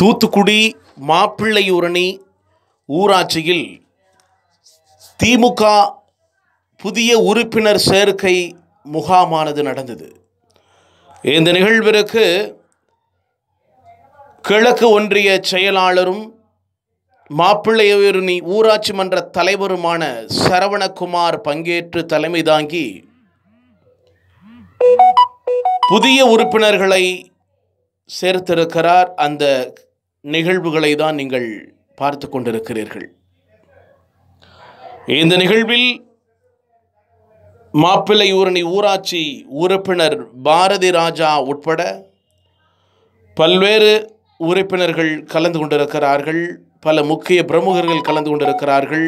தூத்துக்குடி மாப்பிள்ளையூரணி ஊராட்சியில் திமுக புதிய உறுப்பினர் சேர்க்கை முகாமானது நடந்தது இந்த நிகழ்விற்கு கிழக்கு ஒன்றிய செயலாளரும் மாப்பிள்ளையூரணி ஊராட்சி மன்ற தலைவருமான சரவணகுமார் பங்கேற்று தலைமை தாங்கி புதிய உறுப்பினர்களை சேர்த்திருக்கிறார் அந்த நிகழ்வுகளை தான் நீங்கள் பார்த்து கொண்டிருக்கிறீர்கள் இந்த நிகழ்வில் மாப்பிள்ளை ஊரணி ஊராட்சி உறுப்பினர் பாரதி ராஜா உட்பட பல்வேறு உறுப்பினர்கள் கலந்து கொண்டிருக்கிறார்கள் பல முக்கிய பிரமுகர்கள் கலந்து கொண்டிருக்கிறார்கள்